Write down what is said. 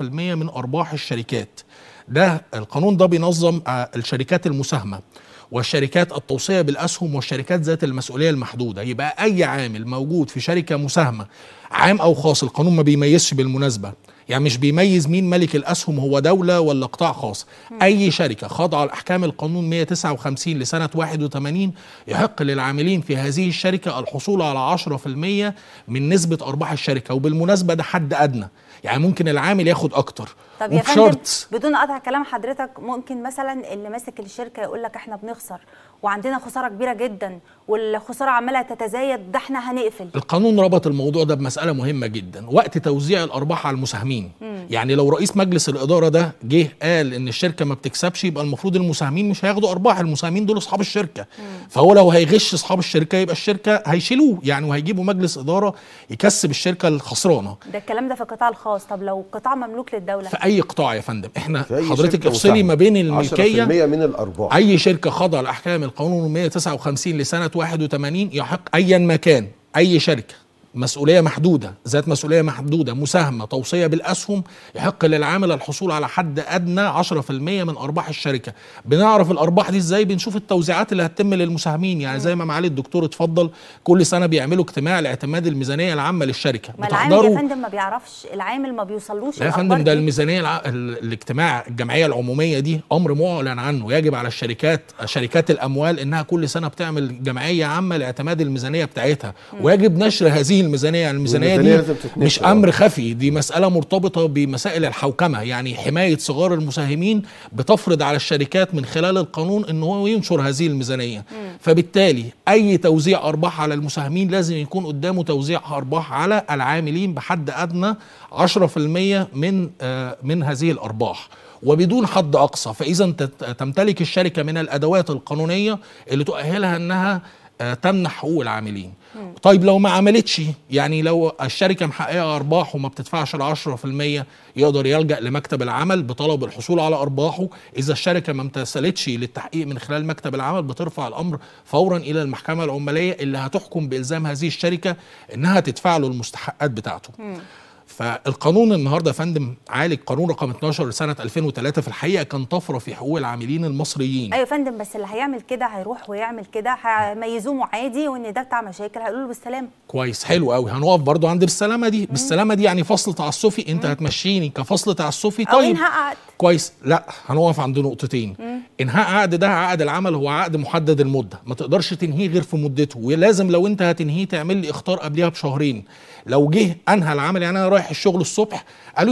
من أرباح الشركات ده القانون ده بينظم آه، الشركات المساهمة والشركات التوصية بالأسهم والشركات ذات المسؤولية المحدودة يبقى أي عامل موجود في شركة مساهمة عام أو خاص القانون ما بيميزش بالمناسبة يعني مش بيميز مين ملك الاسهم هو دوله ولا قطاع خاص اي شركه خاضعه لاحكام القانون 159 لسنه 81 يحق للعاملين في هذه الشركه الحصول على 10% من نسبه ارباح الشركه وبالمناسبه ده حد ادنى يعني ممكن العامل ياخد اكتر طب يا فندم بدون قطع كلام حضرتك ممكن مثلا اللي ماسك الشركه يقول لك احنا بنخسر وعندنا خساره كبيره جدا والخساره عماله تتزايد ده احنا هنقفل القانون ربط الموضوع ده بمساله مهمه جدا وقت توزيع الارباح على المساهمين المساهمين مم. يعني لو رئيس مجلس الاداره ده جه قال ان الشركه ما بتكسبش يبقى المفروض المساهمين مش هياخدوا ارباح المساهمين دول اصحاب الشركه مم. فهو لو هيغش اصحاب الشركه يبقى الشركه هيشيلوه يعني وهيجيبوا مجلس اداره يكسب الشركه الخسرانه ده الكلام ده في القطاع الخاص طب لو قطاع مملوك للدوله في اي قطاع يا فندم احنا حضرتك افصلي ما بين الملكيه 10% من الارباح اي شركه خاضعه لاحكام القانون 159 لسنه 81 يحق ايا ما كان اي شركه مسؤولية محدودة ذات مسؤولية محدودة مساهمة توصية بالأسهم يحق للعامل الحصول على حد أدنى 10% من أرباح الشركة بنعرف الأرباح دي إزاي بنشوف التوزيعات اللي هتتم للمساهمين يعني زي ما معالي الدكتور اتفضل كل سنة بيعملوا اجتماع لاعتماد الميزانية العامة للشركة ما العامل يا فندم ما بيعرفش العامل ما بيوصلوش لا يا فندم ده الميزانية الع... الاجتماع الجمعية العمومية دي أمر معلن عنه يجب على الشركات شركات الأموال إنها كل سنة بتعمل جمعية عامة لاعتماد الميزانية بتاعتها ويجب نشر هذه الميزانيه يعني الميزانيه دي مش امر آه. خفي دي مساله مرتبطه بمسائل الحوكمه يعني حمايه صغار المساهمين بتفرض على الشركات من خلال القانون ان هو ينشر هذه الميزانيه م. فبالتالي اي توزيع ارباح على المساهمين لازم يكون قدامه توزيع ارباح على العاملين بحد ادنى 10% من آه من هذه الارباح وبدون حد اقصى فاذا تمتلك الشركه من الادوات القانونيه اللي تؤهلها انها آه، تمنح حقوق العاملين طيب لو ما عملتش يعني لو الشركه محققه ارباح وما بتدفعش ال 10% يقدر يلجا لمكتب العمل بطلب الحصول على ارباحه اذا الشركه ما امتثلتش للتحقيق من خلال مكتب العمل بترفع الامر فورا الى المحكمه العماليه اللي هتحكم بالزام هذه الشركه انها تدفع له المستحقات بتاعته فالقانون النهارده يا فندم عالج قانون رقم 12 لسنه 2003 في الحقيقه كان طفره في حقوق العاملين المصريين ايوه يا فندم بس اللي هيعمل كده هيروح ويعمل كده هيميزوه عادي وان ده بتاع مشاكل هيقولوا له بالسلامه كويس حلو قوي هنقف برضو عند بالسلامه دي بالسلامه دي يعني فصل تعسفي انت مم. هتمشيني كفصل تعسفي طيب كويس لا هنقف عند نقطتين مم. انهاء عقد ده عقد العمل هو عقد محدد المده ما تقدرش تنهيه غير في مدته ولازم لو انت هتنهيه تعمل لي اختار قبلها بشهرين لو جه انهى العمل يعني انا رايح الشغل الصبح قالوا